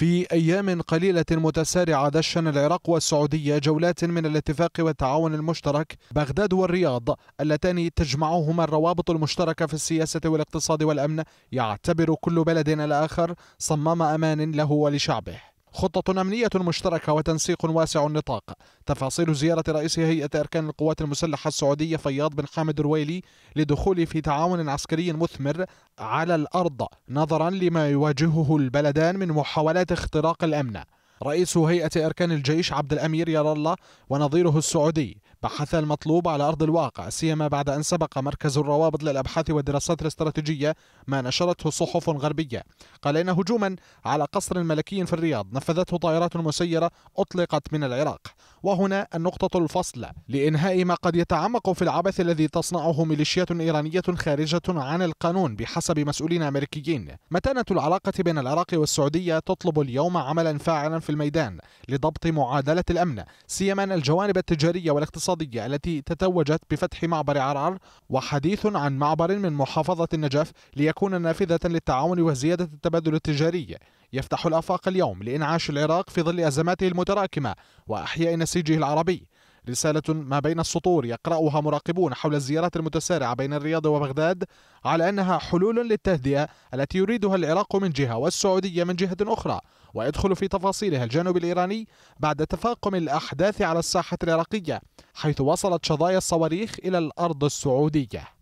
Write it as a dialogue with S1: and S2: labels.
S1: في أيام قليلة متسارعة دشن العراق والسعودية جولات من الاتفاق والتعاون المشترك بغداد والرياض اللتان تجمعهما الروابط المشتركة في السياسة والاقتصاد والأمن يعتبر كل بلد الآخر صمام أمان له ولشعبه خطة أمنية مشتركة وتنسيق واسع النطاق تفاصيل زيارة رئيس هيئة أركان القوات المسلحة السعودية فياض بن حامد رويلي لدخول في تعاون عسكري مثمر على الأرض نظرا لما يواجهه البلدان من محاولات اختراق الأمن رئيس هيئة أركان الجيش عبد الأمير يرالله الله ونظيره السعودي بحث المطلوب على أرض الواقع سيما بعد أن سبق مركز الروابط للأبحاث والدراسات الاستراتيجية ما نشرته صحف غربية قال إن هجوما على قصر ملكي في الرياض نفذته طائرات مسيرة أطلقت من العراق وهنا النقطة الفصل لإنهاء ما قد يتعمق في العبث الذي تصنعه ميليشيات إيرانية خارجة عن القانون بحسب مسؤولين أمريكيين متانة العلاقة بين العراق والسعودية تطلب اليوم عملا فاعلا في الميدان لضبط معادلة الأمن سيما الجوانب التجارية والاقتصادية الاقتصادية التي تتوجت بفتح معبر عرعر وحديث عن معبر من محافظة النجف ليكون نافذة للتعاون وزيادة التبادل التجاري يفتح الآفاق اليوم لإنعاش العراق في ظل أزماته المتراكمة وأحياء نسيجه العربي رسالة ما بين السطور يقرأها مراقبون حول الزيارات المتسارعة بين الرياض وبغداد على أنها حلول للتهدئة التي يريدها العراق من جهة والسعودية من جهة أخرى ويدخل في تفاصيلها الجانب الإيراني بعد تفاقم الأحداث على الساحة العراقية حيث وصلت شظايا الصواريخ إلى الأرض السعودية